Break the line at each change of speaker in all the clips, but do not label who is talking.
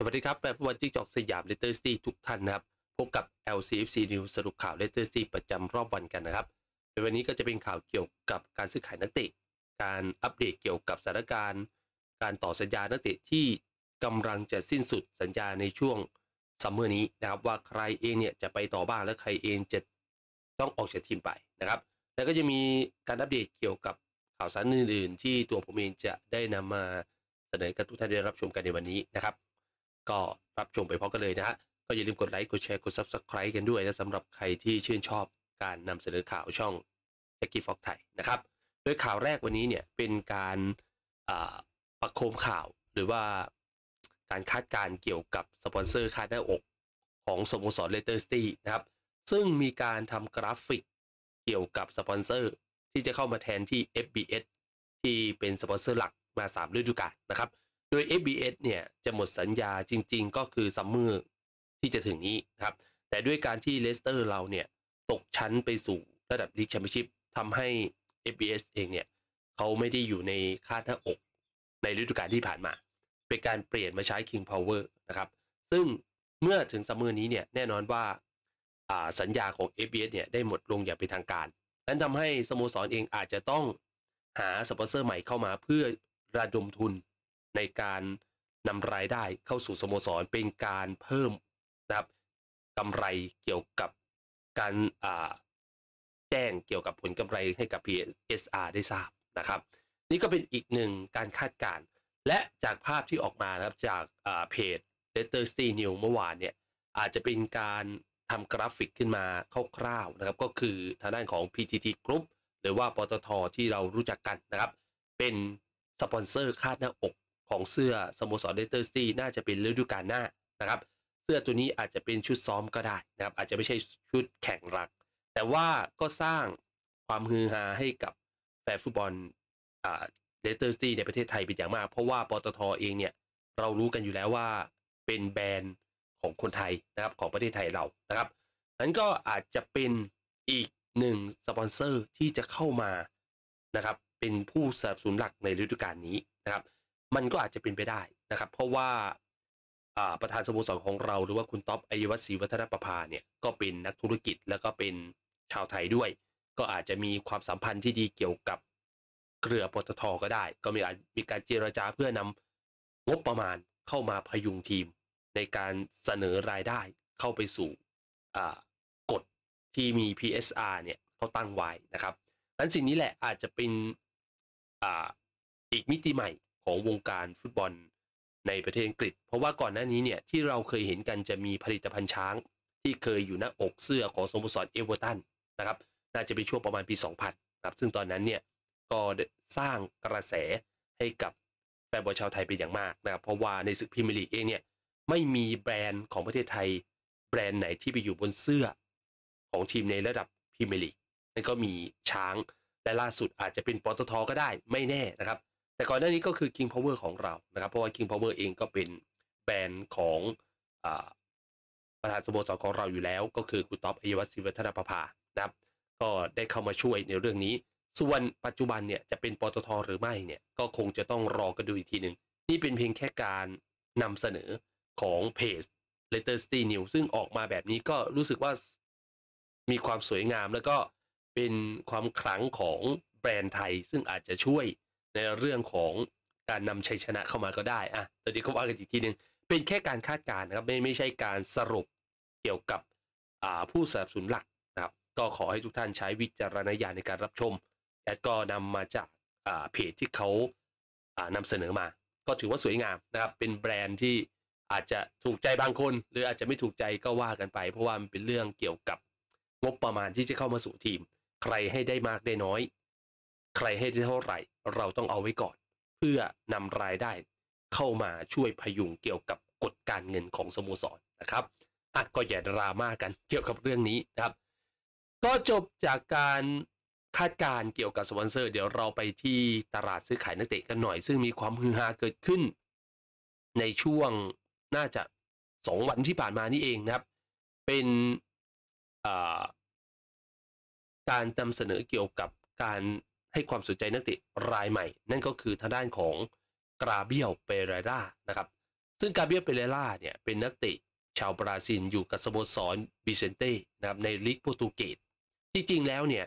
สวัสดีครับแฟนฟุตบอลจิ้งจอกสยามเลตเตอร์ซีทุกท่านนะครับ พบกับ LCFC News สรุปข่าวเลตเตอร์ซีประจำรอบวันกันนะครับ ในวันนี้ก็จะเป็นข่าวเกี่ยวกับการซื้อขายนักเตะการอัปเดตเกี่ยวกับสถานการณ์การต่อสัญญานักเตะที่กำลังจะสิ้นสุดสัญญาในช่วงซัมเมอร์นี้นะครับว่าใครเองเนี่ยจะไปต่อบ้างและใครเองจะต้องออกจากทีมไปนะครับแล้วก็จะมีการอัปเดตเกี่ยวกับข่าวสารอื่นๆ ที่ตัวผมเองจะได้นำมาเสนอกับทุกท่านได้รับชมกันในวันนี้นะครับก็รับชมไปพร้อมกันเลยนะฮะ ก็อย่าลืมกดไลค์ กดแชร์ กด Subscribe กันด้วยนะสำหรับใครที่ชื่นชอบการนำเสนอข่าวช่องแจ็กกี้ฟอกไทยนะครับโดยข่าวแรกวันนี้เนี่ย เป็นการประโคมข่าวหรือว่าการคาดการเกี่ยวกับ สปอนเซอร์คาดหน้าอกของสโมสรเลเตอร์ซิตี้นะครับ ซึ่งมีการทำกราฟิกเกี่ยวกับสปอนเซอร์ที่จะเข้ามาแทนที่ FBS ที่เป็นสปอนเซอร์หลักมา3ฤดูกาลนะครับโดย FBS เนี่ย จะหมดสัญญาจริง ๆ ก็คือซัมเมอร์ที่จะถึงนี้ครับแต่ด้วยการที่เลสเตอร์เราเนี่ยตกชั้นไปสู่ระดับลีกแชมเปี้ยนชิพทำให้ FBS เอง เนี่ยเขาไม่ได้อยู่ในคาดหน้าอกในฤดูกาลที่ผ่านมา เป็นการเปลี่ยนมาใช้ King Power นะครับ ซึ่งเมื่อถึงซัมเมอร์นี้เนี่ยแน่นอนว่าสัญญาของ FBS เนี่ยได้หมดลงอย่างเป็นทางการ นั้นทำให้สโมสรเองอาจจะต้องหาสปอนเซอร์ใหม่เข้ามาเพื่อระดมทุนในการนำรายได้เข้าสู่ สโมสรเป็นการเพิ่มนะครับกำไรเกี่ยวกับการแจ้ง เกี่ยวกับผลกำไรให้กับ PSR ได้ทราบนะครับนี่ก็เป็นอีกหนึ่งการคาดการณ์และจากภาพที่ออกมาครับจากเพจ l e t t e r s t y n e w เมื่อวานเนี่ย อาจจะเป็นการทำกราฟิกขึ้นมาคร่าวๆนะครับ ก็คือทางด้านของ PTT Group หรือว่าปตทที่เรารู้จักกันนะครับ เป็นสปอนเซอร์คาดหน้าอกของเสื้อสโมสรเลสเตอร์ซีน่าจะเป็นฤดูกาลหน้านะครับ เสื้อตัวนี้อาจจะเป็นชุดซ้อมก็ได้นะครับ อาจจะไม่ใช่ชุดแข่งหลัก แต่ว่าก็สร้างความฮือฮาให้กับ แฟนฟุตบอลเลสเตอร์ซีในประเทศไทยเป็นอย่างมาก เพราะว่าปตทเองเนี่ย เรารู้กันอยู่แล้วว่าเป็นแบรนด์ของคนไทยนะครับ ของประเทศไทยเรานะครับ นั้นก็อาจจะเป็นอีกหนึ่งสปอนเซอร์ที่จะเข้ามานะครับ เป็นผู้สนับสนุนหลักในฤดูกาลนี้นะครับมันก็อาจจะเป็นไปได้นะครับ เพราะว่าประธานสโมสรของเรา หรือว่าคุณท็อปอายวัศรีวัฒนประภาเนี่ยก็เป็นนักธุรกิจ แล้วก็เป็นชาวไทยด้วย ก็อาจจะมีความสัมพันธ์ที่ดีเกี่ยวกับเกลือปตทก็ได้ ก็มีมีการเจรจาเพื่อนำงบประมาณเข้ามาพยุงทีม ในการเสนอรายได้เข้าไปสู่กฎที่มี PSR เนี่ยเขาตั้งไว้นะครับนั้นสิ่งนี้แหละอาจจะเป็นออีกมิติใหม่ของวงการฟุตบอลในประเทศอังกฤษ เพราะว่าก่อนหน้านี้เนี่ย ที่เราเคยเห็นกันจะมีผลิตภัณฑ์ช้าง ที่เคยอยู่หน้าอกเสื้อของสโมสรเอเวอร์ตันนะครับ น่าจะเป็นช่วงประมาณปี 2000ครับ ซึ่งตอนนั้นเนี่ย ก็สร้างกระแสให้กับแฟนบอลชาวไทยเป็นอย่างมากนะครับ เพราะว่าในศึกพรีเมียร์ลีกเองเนี่ยไม่มีแบรนด์ของประเทศไทย แบรนด์ไหนที่ไปอยู่บนเสื้อของทีมในระดับพรีเมียร์ลีกนั่นก็มีช้างและล่าสุดอาจจะเป็นปตทก็ได้ ไม่แน่นะครับแต่ก่อนหน้านี้ก็คือ King Power ของเรานะครับ เพราะว่า King Power เองก็เป็นแบรนด์ของประธานสโมสรของเราอยู่แล้ว ก็คือ คุณท็อปอายวัฒน์ศิวัฒนประภานะครับก็ได้เข้ามาช่วยในเรื่องนี้ ส่วนปัจจุบันเนี่ย จะเป็นปตท หรือไม่เนี่ย ก็คงจะต้องรอกันดูอีกทีหนึ่งนี่เป็นเพียงแค่การนำเสนอของเพจ l e t t e r s i t y n e w ซึ่งออกมาแบบนี้ก็รู้สึกว่ามีความสวยงาม แล้วก็เป็นความขลังของแบรนด์ไทย ซึ่งอาจจะช่วยในเรื่องของการนำชัยชนะเข้ามาก็ได้ อ่ะตอนนี้ก็ว่ากันอีกทีหนึ่งเป็นแค่การคาดการณ์นะครับไม่ไม่ใช่การสรุปเกี่ยวกับผู้สนับสนุนหลักนะครับก็ขอให้ทุกท่านใช้วิจารณญาณในการรับชมและก็นำมาจากเพจที่เขานำเสนอมา ก็ถือว่าสวยงามนะครับ เป็นแบรนด์ที่อาจจะถูกใจบางคน หรืออาจจะไม่ถูกใจก็ว่ากันไป เพราะว่ามันเป็นเรื่องเกี่ยวกับงบประมาณที่จะเข้ามาสู่ทีม ใครให้ได้มากได้น้อยใครให้ได้เท่าไหร่เราต้องเอาไว้ก่อน เพื่อนำรายได้เข้ามาช่วยพยุงเกี่ยวกับกฎการเงินของสโมสรนะครับอ่ะก็อย่าดราม่ากกันเกี่ยวกับเรื่องนี้นะครับ ก็จบจากการคาดการเกี่ยวกับสปอนเซอร์ เดี๋ยวเราไปที่ตลาดซื้อขายนักเตะกันหน่อย ซึ่งมีความฮือฮาเกิดขึ้น ในช่วงน่าจะสองวันที่ผ่านมานี่เองนะครับ เป็นการนำเสนอเกี่ยวกับการให้ความสนใจนักเตะรายใหม่ นั่นก็คือทางด้านของกราเบียลเปเรรานะครับ ซึ่งกาเบียลเปเรราเนี่ยเป็นนักเตะชาวบราซิลอยู่กับสโมสรบิเซนเต้นะครับในลีกโปรตุเกสจริงๆแล้วเนี่ย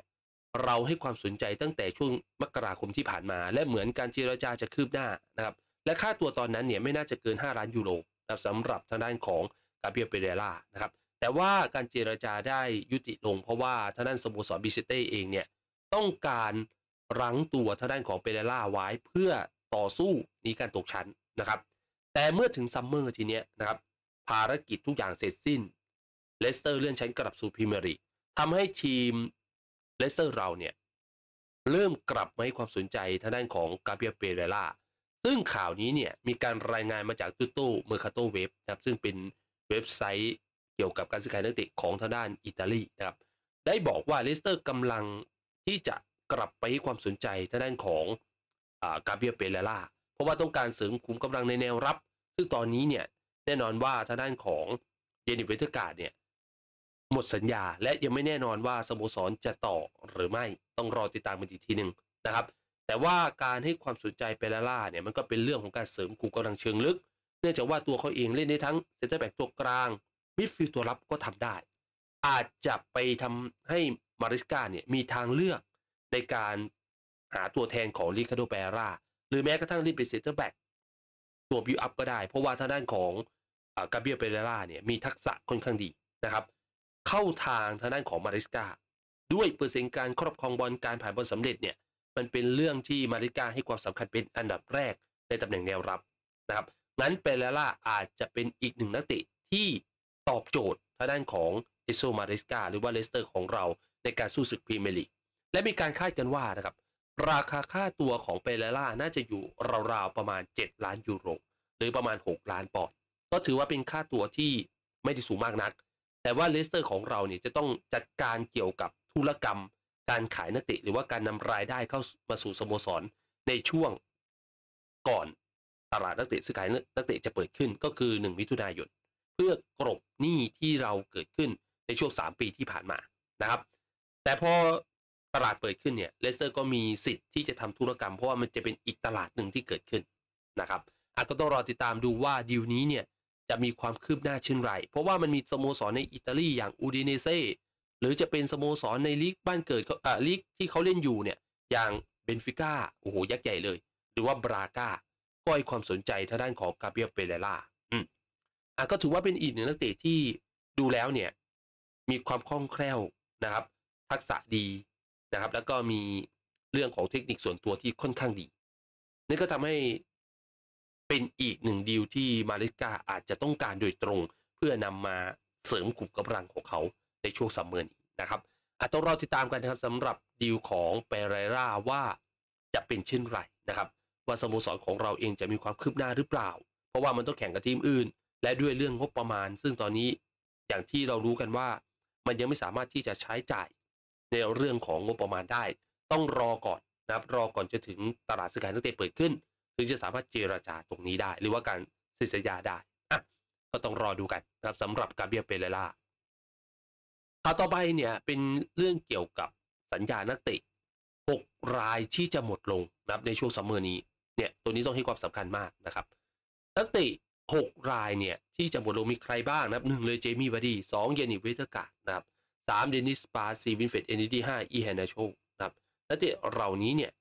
เราให้ความสนใจตั้งแต่ช่วงมกราคมที่ผ่านมา และเหมือนการเจรจาจะคืบหน้านะครับ และค่าตัวตอนนั้นเนี่ยไม่น่าจะเกิน5ล้านยูโรนะสำหรับทางด้านของกาเบียลเปเรล่านะครับ แต่ว่าการเจรจาได้ยุติลง เพราะว่าทางด้านสโมสรบิเซเต้เองเนี่ยต้องการรั้งตัวทางด้านของเปเดล่าไว้ เพื่อต่อสู้นี้การตกชั้นนะครับ แต่เมื่อถึงซัมเมอร์ทีเนี้ยนะครับ ภารกิจทุกอย่างเสร็จสิ้น เลสเตอร์เลื่อนชั้นกลับสู่พรีเมียร์ลีกทำให้ทีมเลสเตอร์เราเนี่ยเริ่มกลับมาให้ความสนใจทางด้านของกาเบียเปเรล่าซึ่งข่าวนี้เนี่ยมีการรายงานมาจากตุโต้เมอร์คาโตเว็บนะครับซึ่งเป็นเว็บไซต์เกี่ยวกับการซื้อขายนักเตะของทางด้านอิตาลีนะครับได้บอกว่าเลสเตอร์กำลังที่จะกลับไปให้ความสนใจทางด้านของกาเบียเปเรล่าเพราะว่าต้องการเสริมขุมกำลังในแนวรับ ซึ่งตอนนี้เนี่ยแน่นอนว่าทางด้านของเยนิเวเทอร์การ์ดเนี่ยหมดสัญญาและยังไม่แน่นอนว่าสโมสรจะต่อหรือไม่ต้องรอติดตามกันอีกทีหนึ่งนะครับ แต่ว่าการให้ความสนใจเปเรล่าเนี่ยมันก็เป็นเรื่องของการเสริมคุมกำลังเชิงลึก เนื่องจากว่าตัวเขาเองเล่นได้ทั้งเซนเตอร์แบ็กตัวกลาง มิดฟิลด์ตัวรับก็ทำได้ อาจจะไปทำให้มาริสกาเนี่ยมีทางเลือกในการหาตัวแทนของลิคาโดเปร่าหรือแม้กระทั่งลีเปเซเตอร์แบ็กตัวบิวอัพก็ได้ เพราะว่าทางด้านของกาเบียเปเรล่าเนี่ยมีทักษะค่อนข้างดีนะครับ เข้าทางทางด้านของมาริสกาด้วยเปอร์เซ็นต์การครอบครองบอลการผ่านบอลสำาเร็จเนี่ยมันเป็นเรื่องที่มาริสกาให้ความสำคัญเป็นอันดับแรกในตำแหน่งแนวรับนะครับงั้นเปเรล่าอาจจะเป็นอีกหนึ่งนักเตะที่ตอบโจทย์ทางด้านของเอโซมาริสกาหรือว่าเลสเตอร์ของเราในการสู้ศึกพรีเมียร์ลีกและมีการคาดกันว่านะครับ ราคาค่าตัวของเปเรล่า น่าจะอยู่ราวๆ ประมาณ 7 ล้านยูโรหรือประมาณ 6 ล้านปอนด์ก็ถือว่าเป็นค่าตัวที่ไม่ได้สูงมากนัก แต่ว่าเลสเตอร์ของเราเนี่ยจะต้องจัดการเกี่ยวกับธุรกรรม การขายนักเตะหรือว่าการนำรายได้เข้ามาสู่สโมสร ในช่วงก่อน ตลาดนักเตะซื้อขายนักเตะจะเปิดขึ้นก็คือ1มิถุนายนเพื่อกรบหนี้ที่เราเกิดขึ้นในช่วง3ปีที่ผ่านมานะครับ แต่พอตลาดเปิดขึ้นเนี่ย เลสเตอร์ก็มีสิทธิ์ที่จะทำธุรกรรมเพราะว่ามันจะเป็นอีกตลาดหนึ่งที่เกิดขึ้นนะครับ อาจจะต้องรอติดตามดูว่าดีลนี้เนี่ยจะมีความคืบหน้าเช่นไร เพราะว่ามันมีสโมสรในอิตาลีอย่างอูดิเนเซ่หรือจะเป็นสโมสรในลีกบ้านเกิดอ่าลีกที่เขาเล่นอยู่เนี่ย อย่างเบนฟิก้าโอ้โหยักษ์ใหญ่เลย หรือว่าบราก้าก็ให้ความสนใจทางด้านของกาเบียเปเรล่าอืมอ่ะก็ถือว่าเป็นอีกหนึ่งนักเตะที่ดูแล้วเนี่ย มีความคล่องแคล่วนะครับ ทักษะดีนะครับแล้วก็มีเรื่องของเทคนิคส่วนตัวที่ค่อนข้างดีนั่นก็ทำให้เป็นอีกหนึ่งดีล ที่มาเลสกาอาจจะต้องการโดยตรง เพื่อนำมาเสริมขุมกำลังของเขาในช่วงสัมเมอร์นี้นะครับอาจต้องรอติดตามกันนะครับสำหรับดีลของเปเรราว่าจะเป็นเช่นไรนะครับ ว่าสโมสรของเราเองจะมีความคืบหน้าหรือเปล่า เพราะว่ามันต้องแข่งกับทีมอื่น และด้วยเรื่องงบประมาณ ซึ่งตอนนี้อย่างที่เรารู้กันว่า มันยังไม่สามารถที่จะใช้จ่ายในเรื่องของงบประมาณได้ต้องรอก่อนนะครับ รอก่อนจะถึงตลาดซื้อขายนักเตะเปิดขึ้นถึงจะสามารถเจราจาตรงนี้ได้ หรือว่าการสิสัญญาได้อ่ะก็ต้องรอดูกันนะครับสำหรับกาเบียเปเรล่าข่าวต่อไปเนี่ยเป็นเรื่องเกี่ยวกับสัญญานักเตะ6รายที่จะหมดลงนะครับในช่วงสัมเมอร์นี้ เนี่ยตัวนี้ต้องให้ความสำคัญมากนะครับ นักเตะ6รายเนี่ยที่จะหมดลงมีใครบ้างนะครับหนึ่งเลยเจมี่ วาดีสองเยนิเวเทอร์กานะครับ3เดนิสปาีวินเฟดเอนดี้าอีแฮนนาโชนะครับนักเตะเหล่านี้เนี่ย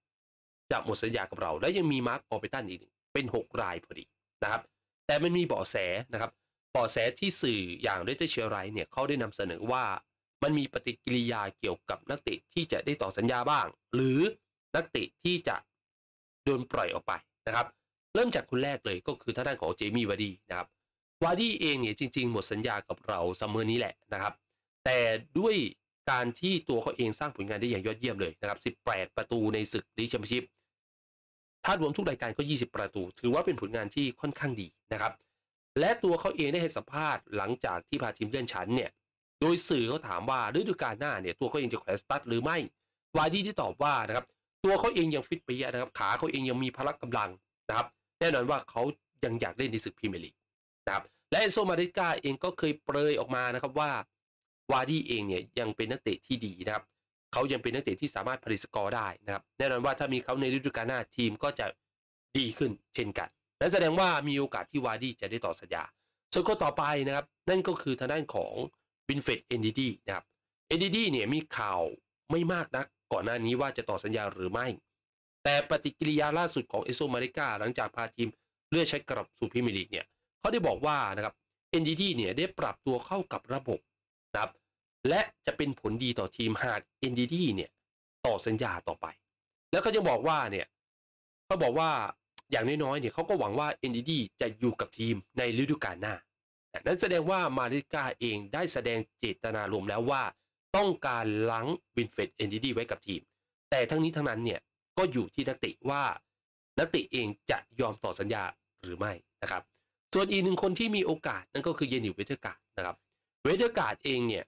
จะหมดสัญญากับเรา และยังมีมาร์คออเปตันอีกหนึ่งเป็น 6 รายพอดีนะครับ แต่มันมีเบาะแสนะครับเบาะแสที่สื่ออย่างเรเตเชียร์ไรเนี่ยเขาได้นำเสนอว่ามันมีปฏิกิริยาเกี่ยวกับนักเตะที่จะได้ต่อสัญญาบ้าง หรือนักเตะที่จะโดนปล่อยออกไปนะครับ เริ่มจากคนแรกเลยก็คือท่านของเจมี่วาดีนะครับวาดีเองเนี่ยจริงๆ หมดสัญญากับเราเสมอนี้แหละนะครับแต่ด้วยการที่ตัวเขาเองสร้างผลงานได้อย่างยอดเยี่ยมเลยนะครับ 18 ประตูในศึกลีกแชมเปี้ยนชิพ ถ้ารวมทุกรายการก็ 20 ประตู ถือว่าเป็นผลงานที่ค่อนข้างดีนะครับ และตัวเขาเองได้ให้สัมภาษณ์หลังจากที่พาทีมเลื่อนชั้นเนี่ย โดยสื่อเขาถามว่าฤดูกาลหน้าเนี่ยตัวเขาเองจะแขวนสตาร์ทหรือไม่ วาดี้ที่ตอบว่านะครับตัวเขาเองยังฟิตไปเยอะนะครับ ขาเขาเองยังมีพละกำาลังนะครับ แน่นอนว่าเขายังอยากเล่นในศึกพรีเมียร์ลีกนะครับ และเอโซมาริกาเองก็เคยเปรยออกมานะครับว่าวาดี้เองเนี่ยยังเป็นนักเตะที่ดีนะครับ เขายังเป็นนักเตะที่สามารถผลิตสกอร์ได้นะครับ แน่นอนว่าถ้ามีเขาในฤดูกาลหน้าทีมก็จะดีขึ้นเช่นกัน นั่นแสดงว่ามีโอกาสที่วาดี้จะได้ต่อสัญญา ส่วนคนต่อไปนะครับ นั่นก็คือทางด้านของบินเฟดเอนดีดีนะครับเอนดีดีเนี่ยมีข่าวไม่มากนัก ก่อนหน้านี้ว่าจะต่อสัญญาหรือไม่ แต่ปฏิกิริยาล่าสุดของเอโซมาริกาหลังจากพาทีมเลื่อกใช้กลับสู่พิมลีกเนี่ยเขาได้บอกว่านะครับเอนดีดีเนี่ยได้ปรับตัวเข้ากับระบบนะครับและจะเป็นผลดีต่อทีมหากเอ็นดีดีเนี่ยต่อสัญญาต่อไป แล้วเขาจะบอกว่าเนี่ยเขาบอกว่าอย่างน้อยๆเนี่ยเขาก็หวังว่า NDD จะอยู่กับทีมในฤดูกาลหน้า นั้นแสดงว่ามาริกาเองได้แสดงเจตนารมณ์แล้วว่าต้องการล้างวินเฟด NDD ไว้กับทีม แต่ทั้งนี้ทั้งนั้นเนี่ยก็อยู่ที่นักเตะว่า นักเตะเองจะยอมต่อสัญญาหรือไม่นะครับ ส่วนอีกหนึ่งคนที่มีโอกาสนั่นก็คือเยนิวเวเทอร์การ์ดนะครับเวเทอร์การ์ดเองเนี่ย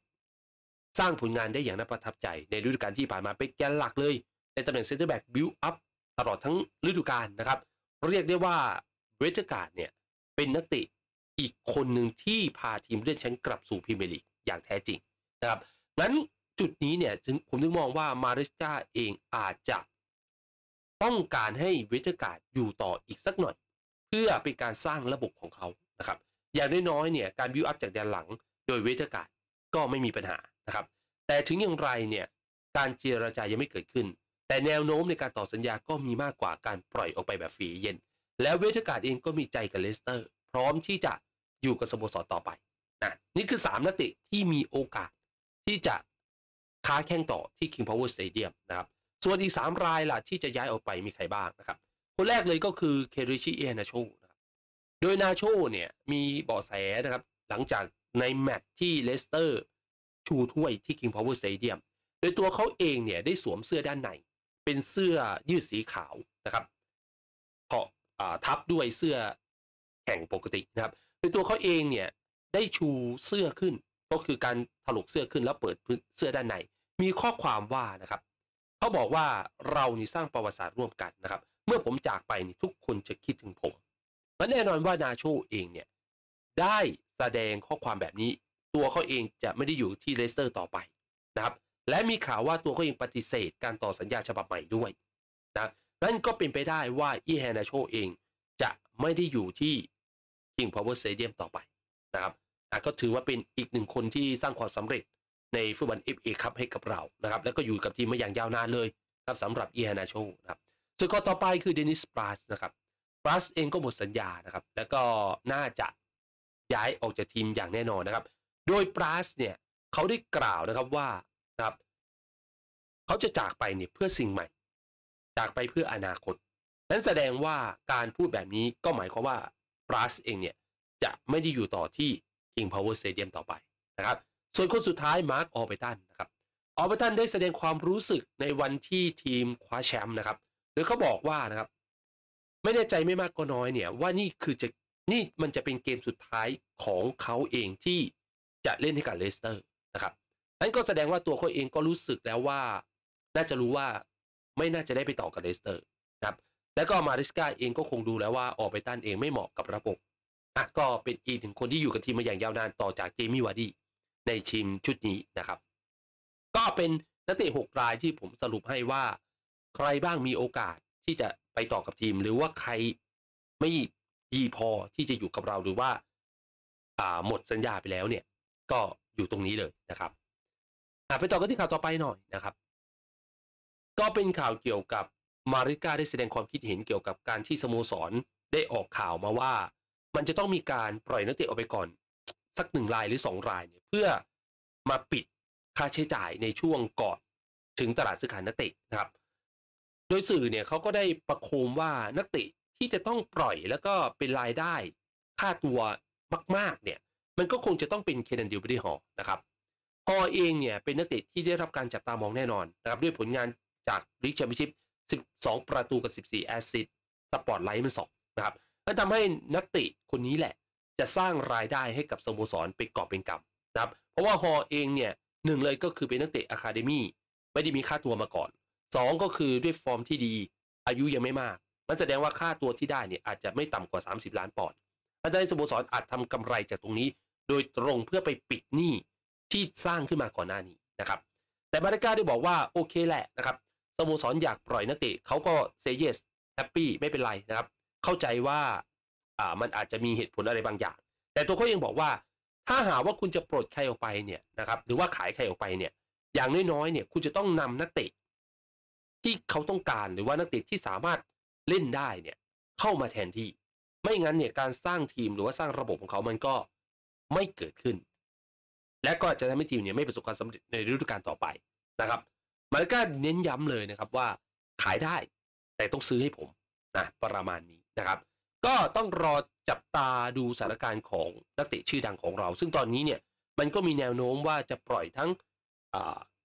สร้างผลงานได้อย่างน่าประทับใจ ในฤดูกาลที่ผ่านมาเป็นแกนหลักเลย ในตำแหน่งเซนเตอร์แบ็กบิลอัพตลอดทั้งฤดูกาลนะครับ เรียกได้ว่าเวสต์การ์ดเนี่ย เป็นนักเตะอีกคนหนึ่งที่พาทีมเลื่อนชั้นกลับสู่พรีเมียร์ลีกอย่างแท้จริง นะครับงั้นจุดนี้เนี่ยถึงผมถึงมองว่ามาริสกาเองอาจจะต้องการให้เวสต์การ์ดอยู่ต่ออีกสักหน่อยเพื่อเป็นการสร้างระบบของเขานะครับอย่างน้อยๆเนี่ยการบิวอัพจากแดนหลัง โดยเวสต์การ์ดก็ไม่มีปัญหานะครับแต่ถึงอย่างไรเนี่ย การเจรจายังไม่เกิดขึ้น แต่แนวโน้มในการต่อสัญญาก็มีมากกว่าการปล่อยออกไปแบบฝีเย็น แล้วเวทกาศเองก็มีใจกับเลสเตอร์ พร้อมที่จะอยู่กับสโมสรต่อไปนะนี่คือ 3นักเตะที่มีโอกาสที่จะค้าแข่งต่อที่ King Power Stadium นะครับส่วนอีก 3 รายล่ะที่จะย้ายออกไปมีใครบ้างนะครับ คนแรกเลยก็คือเคริชิเอนาโชนะครับโดยนาโชเนี่ยมีเบาะแสนะครับ หลังจากในแมตช์ที่เลสเตอร์ชูถ้วยที่ King Power Stadium โดยตัวเขาเองเนี่ย ได้สวมเสื้อด้านใน เป็นเสื้อยืดสีขาวนะครับเพาะทับด้วยเสื้อแข่งปกตินะครับโดยตัวเขาเองเนี่ยได้ชูเสื้อขึ้น ก็คือการถลกเสื้อขึ้นแล้วเปิดเสื้อด้านใน มีข้อความว่านะครับ เขาบอกว่าเรานี่สร้างประวัติศาสตร์ร่วมกันนะครับ เมื่อผมจากไปนี่ทุกคนจะคิดถึงผมและแน่นอนว่านาโชเองเนี่ยได้แสดงข้อความแบบนี้ตัวเขาเองจะไม่ได้อยู่ที่เลสเตอร์ต่อไปนะครับและมีข่าวว่าตัวเขาเองปฏิเสธการต่อสัญญาฉบับใหม่ด้วยนะนั่นก็เป็นไปได้ว่าอีแฮนาโชเองจะไม่ได้อยู่ที่คิงพาวเวอร์สเตเดียมต่อไปนะครับก็ถือว่าเป็นอีกหนึ่งคนที่สร้างความสำเร็จในฟุตบอล FA ครับให้กับเรานะครับ แล้วก็อยู่กับทีมมาอย่างยาวนานเลยครับสำหรับอีแฮนาโชนะครับส่วน้อต่อไปคือเดนิสปราสนะครับปราสเองก็หมดสัญญานะครับแล้วก็น่าจะย้ายออกจากทีมอย่างแน่นอนนะครับโดยปราสเนี่ยเขาได้กล่าวนะครับว่าครับ เขาจะจากไปเนี่ยเพื่อสิ่งใหม่ จากไปเพื่ออนาคต นั้นแสดงว่าการพูดแบบนี้ก็หมายความว่าปราสเองเนี่ยจะไม่ได้อยู่ต่อที่ King Power Stadium ต่อไปนะครับส่วนคนสุดท้ายมาร์คออเบตันนะครับออเบตันได้แสดงความรู้สึกในวันที่ทีมคว้าแชมป์นะครับโดยเขาบอกว่านะครับ ไม่แน่ใจไม่มากก็น้อยเนี่ย ว่านี่คือจะนี่มันจะเป็นเกมสุดท้ายของเขาเองที่จะเล่นให้กับเลสเตอร์นะครับนั้นก็แสดงว่าตัวเขาเองก็รู้สึกแล้วว่าน่าจะรู้ว่าไม่น่าจะได้ไปต่อกับเลสเตอร์นะครับ แล้วก็มาริสกาเองก็คงดูแล้วว่าออกไปต้านเองไม่เหมาะกับระบบ อ่ะก็เป็นอีกหนึ่งคนที่อยู่กับทีมมาอย่างยาวนานต่อจากเจมี่วาร์ดีในทีมชุดนี้นะครับ ก็เป็นนักเตะหกรายที่ผมสรุปให้ว่า ใครบ้างมีโอกาสที่จะไปต่อกับทีมหรือว่าใครไม่ดีพอที่จะอยู่กับเราหรือว่าอ่าหมดสัญญาไปแล้วเนี่ยก็อยู่ตรงนี้เลยนะครับไปต่อกันที่ข่าวต่อไปหน่อยนะครับ ก็เป็นข่าวเกี่ยวกับมาริก้าได้แสดงความคิดเห็นเกี่ยวกับการที่สโมสรได้ออกข่าวมาว่า มันจะต้องมีการปล่อยนักเตะออกไปก่อน สักหนึ่งรายหรือสองรายเนี่ย เพื่อมาปิดค่าใช้จ่ายในช่วงก่อนถึงตลาดซื้อขายนักเตะนะครับ โดยสื่อเนี่ยเขาก็ได้ประโคมว่านักเตะที่จะต้องปล่อยแล้วก็เป็นรายได้ค่าตัวมาก ๆ เนี่ยมันก็คงจะต้องเป็นเคนันดิวบรีฮอลนะครับฮอเองเนี่ยเป็นนักเตะที่ได้รับการจับตามองแน่นอนนะครับด้วยผลงานจากลีกแชมเปี้ยนชิพ12 ประตูกับ 14แอสซิสต์สปอร์ตไลท์มันสองนะครับนั่นทำให้นักเตะคนนี้แหละจะสร้างรายได้ให้กับสโมสรไปกอบเป็นกำนะครับ เพราะว่าฮอเองเนี่ยหนึ่งเลยก็คือเป็นนักเตะอะคาเดมี่ไม่ได้มีค่าตัวมาก่อน 2 ก็คือด้วยฟอร์มที่ดี อายุยังไม่มาก มันแสดงว่าค่าตัวที่ได้เนี่ยอาจจะไม่ต่ำกว่า 30 ล้านปอนด์นจาให้สโมสรอาจทำกำไรจากตรงนี้โดยตรงเพื่อไปปิดหนี้ที่สร้างขึ้นมาก่อนหน้านี้นะครับ แต่บาร์ก้าได้บอกว่าโอเคแหละนะครับสโมสรอยากปล่อยนักเตะเขาก็เซเยสแฮปปี้ไม่เป็นไรนะครับ เข้าใจว่าอ่ามันอาจจะมีเหตุผลอะไรบางอย่าง แต่ตัวเขายังบอกว่าถ้าหาว่าคุณจะปลดใครออกไปเนี่ยนะครับหรือว่าขายใครออกไปเนี่ยอย่างน้อยๆเนี่ย คุณจะต้องนำนักเตะ ที่เขาต้องการหรือว่านักเตะที่สามารถเล่นได้เนี่ยเข้ามาแทนที่ ไม่งั้นเนี่ยการสร้างทีมหรือว่าสร้างระบบของเขามันก็ไม่เกิดขึ้น และก็จะทำให้ทีมเนี่ยไม่ประสบความสำเร็จในฤดูกาลต่อไปนะครับ มาเลก้าเน้นย้ำเลยนะครับว่าขายได้แต่ต้องซื้อให้ผมนะประมาณนี้นะครับ ก็ต้องรอจับตาดูสถานการณ์ของนักเตะชื่อดังของเรา ซึ่งตอนนี้เนี่ยมันก็มีแนวโน้มว่าจะปล่อยทั้ง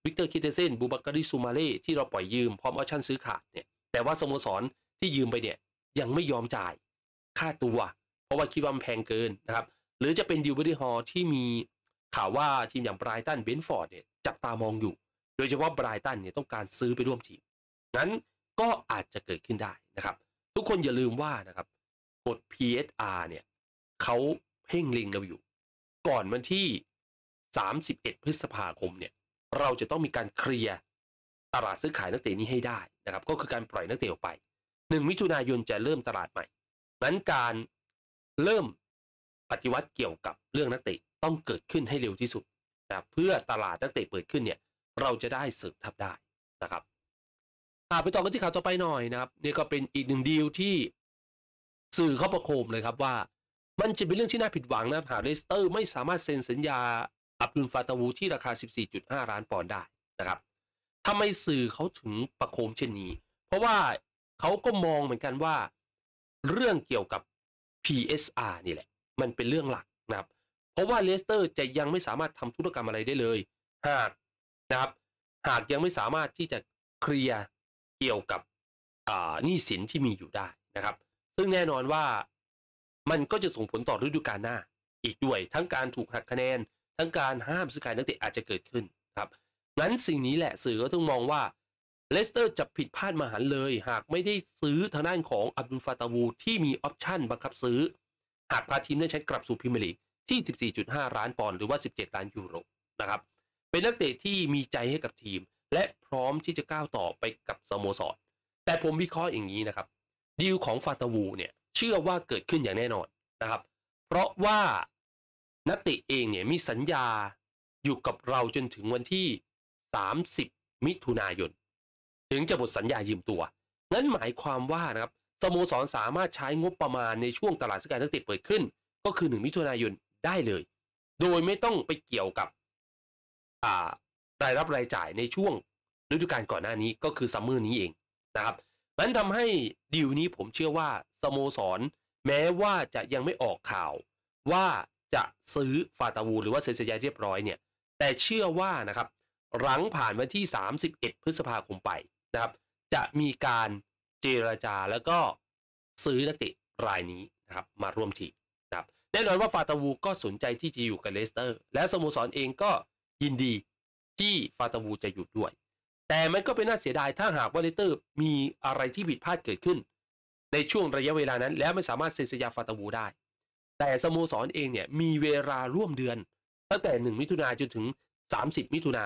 วิกเตอร์คิเตเซนบูบัการิซูมาเล่ที่เราปล่อยยืมพร้อมออชั่นซื้อขาดเนี่ย แต่ว่าสโมสรที่ยืมไปเนี่ยยังไม่ยอมจ่ายค่าตัว เพราะว่าคิดว่ามันแพงเกินนะครับหรือจะเป็นดิวเบอรีฮอลที่มีข่าวว่าทีมอย่างไบรตันเบนฟอร์ดเนี่ยจับตามองอยู่ โดยเฉพาะไบรตันเนี่ยต้องการซื้อไปร่วมทีมนั้นก็อาจจะเกิดขึ้นได้นะครับ ทุกคนอย่าลืมว่านะครับกฎ PSR เนี่ยเขาเพ่งลิงเราอยู่ ก่อนวันที่ 31 พฤษภาคมเนี่ยเราจะต้องมีการเคลียร์ตลาดซื้อขายนักเตะนี้ให้ได้นะครับ ก็คือการปล่อยนักเตะออกไป1มิถุนายนจะเริ่มตลาดใหม่นั้นการเริ่มปฏิวัติเกี่ยวกับเรื่องนักเตะต้องเกิดขึ้นให้เร็วที่สุดนะเพื่อตลาดนักเตะเปิดขึ้นเนี่ย เราจะได้เสริมทัพได้นะครับอาไปต่อกันที่ข่าวต่อไปหน่อยนะครับนี่ก็เป็นอีกหนึ่งดีลที่ สื่อเข้าประโคมเลยครับว่า มันจะเป็นเรื่องที่น่าผิดหวังนะหากเลสเตอร์ ไม่สามารถเซ็นสัญญาอับดุลฟาตาวูที่ราคา 14.5 ล้านปอนด์ได้นะครับทำไมสื่อเขาถึงประโคมเช่นนี้ เพราะว่าเขาก็มองเหมือนกันว่า เรื่องเกี่ยวกับ PSR นี่แหละมันเป็นเรื่องหลักนะครับ เพราะว่าเลสเตอร์จะยังไม่สามารถทำธุรกรรมอะไรได้เลย หากนะครับ หากยังไม่สามารถที่จะเคลียร์เกี่ยวกับหนี้สินที่มีอยู่ได้นะครับ ซึ่งแน่นอนว่ามันก็จะส่งผลต่อฤดูกาลหน้า อีกด้วยทั้งการถูกหักคะแนน ทั้งการห้ามซื้อขายนักเตะอาจจะเกิดขึ้นครับงั้นสิ่งนี้แหละสื่อก็ต้องมองว่าเลสเตอร์จะผิดพลาดมหันเลย หากไม่ได้ซื้อทางด้านของอับดุลฟาตาวู ที่มีออปชั่นบังคับซื้อหากพาทีมได้ใช้กลับสู่พรีเมียร์ลีกที่ 14.5 ล้านปอนด์หรือว่า 17 ล้านยูโร นะครับ เป็นนักเตะที่มีใจให้กับทีม และพร้อมที่จะก้าวต่อไปกับสโมสรแต่ผมวิเคราะห์อย่างนี้นะครับดีลของฟาตาวูเนี่ย เชื่อว่าเกิดขึ้นอย่างแน่นอนนะครับ เพราะว่านักเตะเองเนี่ยมีสัญญาอยู่กับเราจนถึงวันที่ 30 มิถุนายน ถึงจะหมดสัญญายืมตัวงั้นหมายความว่านะครับสโมสร สามารถใช้งบประมาณในช่วงตลาดซื้อขายนักเตะเปิดขึ้น ก็คือ1มิถุนายนได้เลย โดยไม่ต้องไปเกี่ยวกับรายรับรายจ่ายในช่วงฤดูกาลก่อนหน้านี้ก็คือซัมเมอร์นี้เองนะครับนั้นทำให้ดีลนี้ผมเชื่อว่าสโมสร แม้ว่าจะยังไม่ออกข่าว ว่าจะซื้อฟาตาวูหรือว่าเซซิยาเรียบร้อยเนี่ยแต่เชื่อว่านะครับ หลังผ่านวันที่ 31 พฤษภาคมไปนะครับ จะมีการเจรจาแล้วก็ซื้อนักเตะรายนี้นะครับมาร่วมทีมนะครับแน่นอนว่าฟาตาวูก็สนใจที่จะอยู่กับเลสเตอร์ และสโมสรเองก็ยินดีที่ฟาตาวูจะอยู่ด้วย แต่มันก็เป็นน่าเสียดายถ้าหากว่าเลสเตอร์ มีอะไรที่ผิดพลาดเกิดขึ้น ในช่วงระยะเวลานั้น แล้วไม่สามารถเซ็นสัญญาฟาตาวูได้ แต่สโมสรเองเนี่ยมีเวลาร่วมเดือน ตั้งแต่ 1 มิถุนาจนถึง 30 มิถุนา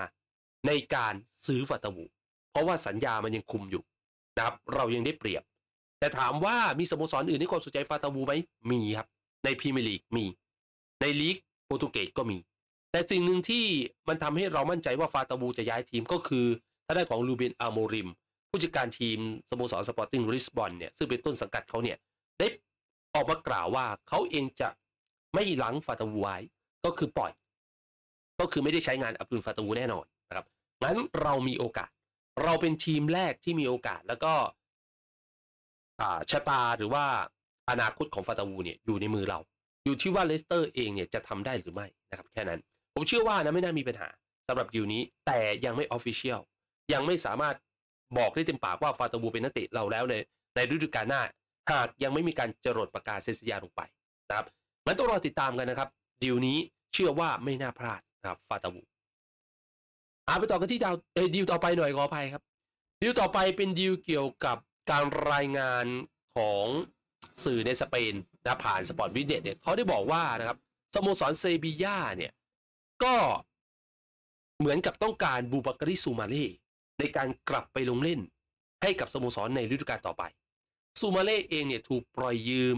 ในการซื้อฟาตาวู เพราะว่าสัญญามันยังคุมอยู่นะครับเรายังได้เปรียบ แต่ถามว่ามีสโมสรออื่นที่ความสนใจฟาตาบูไหมมีครับ ในพรีเมียร์ลีกมี ในลีกโปรตุเกสก็มี แต่สิ่งหนึ่งที่มันทำให้เรามั่นใจว่าฟาตาบูจะย้ายทีมก็คือถ้าได้ของลูเบนอาโมริม ผู้จัดการทีมสโมสรสปอร์ติ้งริสบอนเนี่ย ซึ่งเป็นต้นสังกัดเขาเนี่ย ได้ออกมากล่าวว่าเขาเองจะไม่หลังฟาตาบูไว้ ก็คือปล่อย ก็คือไม่ได้ใช้งานอับดุลฟาตาูแน่นอนนะครับ งั้นเรามีโอกาสเราเป็นทีมแรกที่มีโอกาสแล้วก็ชะตาหรือว่าอนาคตของฟาตาวูเนี่ยอยู่ในมือเรา อยู่ที่ว่าเลสเตอร์เองเนี่ยจะทำได้หรือไม่นะครับแค่นั้น ผมเชื่อว่านะไม่น่ามีปัญหาสำหรับดีลนี้ แต่ยังไม่ออฟฟิเชียลยังไม่สามารถบอกได้เต็มปากว่าฟาตาวูเป็นนักเตะเราแล้ว ในในฤดูกาลหน้าหากยังไม่มีการจรดประกาศเซ็นสัญญาลงไปนะครับมันต้องรอติดตามกันนะครับ ดีลนี้เชื่อว่าไม่น่าพลาดนะครับฟาตาวูาไปต่อกันที่ดาวดีลต่อไปหน่อย ขออภัยครับดีลต่อไปเป็นดีลเกี่ยวกับการรายงานของสื่อในสเปนนะผ่านสปอร์ตวิดเน็ตเนี่ยเขาได้บอกว่านะครับสโมสรเซบีย่าเนี่ยก็เหมือนกับต้องการบูบักริซูมาเล่ในการกลับไปลงเล่นให้กับสโมสรในฤดูกาลต่อไป ซูมาเล่เองเนี่ยถูกปล่อยยืม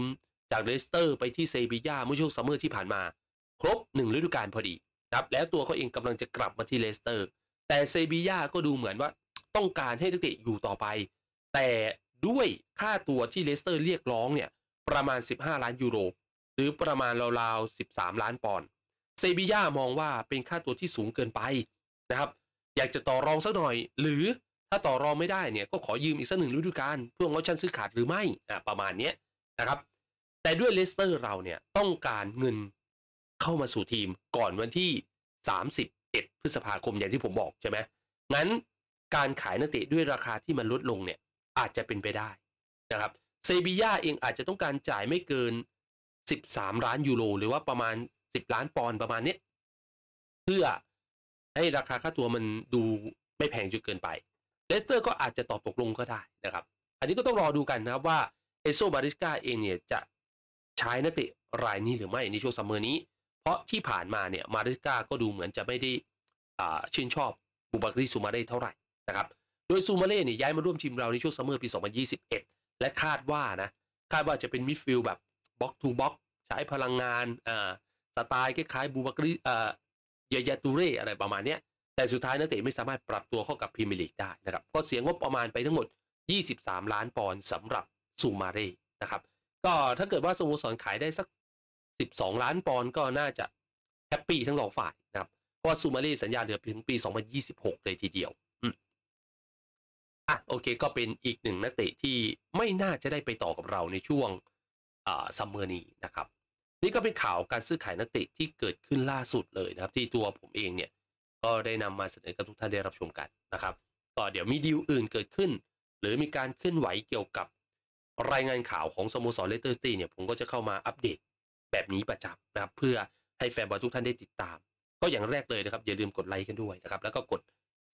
จากเลสเตอร์ไปที่เซบีย่าเมื่อช่วงซัมเมอร์ที่ผ่านมา ครบหนึ่งฤดูกาลพอดีครับแล้วตัวเขาเองกำลังจะกลับมาที่เลสเตอร์แต่เซบีย่าก็ดูเหมือนว่าต้องการให้นักเตะอยู่ต่อไป แต่ด้วยค่าตัวที่เลสเตอร์เรียกร้องเนี่ย ประมาณ 15 ล้านยูโร หรือประมาณราวๆ 13 ล้านปอนด์เซบีย่ามองว่าเป็นค่าตัวที่สูงเกินไปนะครับ อยากจะต่อรองสักหน่อยหรือถ้าต่อรองไม่ได้เนี่ยก็ขอยืมอีกสักหนึ่งฤดูกาลเพื่อลดชั้นซื้อขาดหรือไม่อ่ประมาณนี้นะครับ แต่ด้วยเลสเตอร์เราเนี่ยต้องการเงินเข้ามาสู่ทีมก่อนวันที่30 31พฤษภาคมอย่างที่ผมบอกใช่ไหม งั้นการขายนักเตะด้วยราคาที่มันลดลงเนี่ย อาจจะเป็นไปได้นะครับเซบีย่าเองอาจจะต้องการจ่ายไม่เกิน 13 ล้านยูโรหรือว่าประมาณ 10 ล้านปอนด์ประมาณนี้เพื่อให้ราคาค่าตัวมันดูไม่แพงจนเกินไปเลสเตอร์ก็อาจจะตอบตกลงก็ได้นะครับ อันนี้ก็ต้องรอดูกันนะครับว่าเอโซบาริสกาเองเนี่ยจะใช้นักเตะรายนี้หรือไม่ในช่วงซัมเมอร์นี้เพราะที่ผ่านมาเนี่ยมาริสกาก็ดูเหมือนจะไม่ได้ชื่นชอบบูบากรีซูมาเร่เท่าไหร่นะครับ โดยซูมาเร่เนี่ยย้ายมาร่วมทีมเราในช่วงซัมเมอร์ปี 2021 และคาดว่านะ คาดว่าจะเป็นมิดฟิลด์แบบบ็อกทูบ็อกใช้พลังงานสไตล์คล้ายๆบูบักรีอยายาตูเร่อะไรประมาณนี้แต่สุดท้ายนักเตะไม่สามารถปรับตัวเข้ากับพรีเมียร์ลีกได้นะครับ ก็เสียงบประมาณไปทั้งหมด 23 ล้านปอนด์สำหรับซูมาเร่นะครับก็ถ้าเกิดว่าสโมสรขายได้สัก12 ล้านปอนด์ก็น่าจะแฮปปี้ทั้งสองฝ่ายนะครับ เพราะว่าซูมารีสัญญาเหลือ ถึงปี 2026 เลยทีเดียวอ่ะโอเคก็เป็นอีกหนึ่งนักเตะที่ไม่น่าจะได้ไปต่อกับเราในช่วงอซัมเมอร์นี้นะครับ นี่ก็เป็นข่าวการซื้อขายนักเตะที่เกิดขึ้นล่าสุดเลยนะครับ ที่ตัวผมเองเนี่ย ก็ได้นำมาเสนอกับทุกท่านได้รับชมกันนะครับก็เดี๋ยวมีดีลอื่นเกิดขึ้น หรือมีการเคลื่อนไหวเกี่ยวกับ รายงานข่าวของสโมสรเลสเตอร์ซิตี้เนี่ย ผมก็จะเข้ามาอัปเดตแบบนี้ประจำนะครับ เพื่อให้แฟนบอลทุกท่านได้ติดตาม ก็อย่างแรกเลยนะครับ อย่าลืมกดไลค์กันด้วยนะครับ แล้วก็กด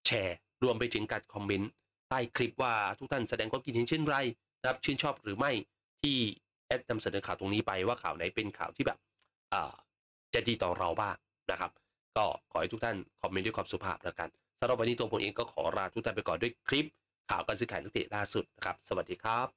แชร์รวมไปถึงการคอมเมนต์ใต้คลิปว่าทุกท่านแสดงความคิดเห็นเช่นไรนะครับชื่นชอบหรือไม่ที่แอดนำเสนอข่าวตรงนี้ไปว่าข่าวไหนเป็นข่าวที่แบบ จะดีต่อเราบ้างนะครับ ก็ขอให้ทุกท่านคอมเมนต์ด้วยความสุภาพแล้วกันสำหรับวันนี้ตัวผมเองก็ขอลาทุกท่านไปก่อนด้วยคลิปข่าวการซื้อขายนักเตะล่าสุดนะครับ สวัสดีครับ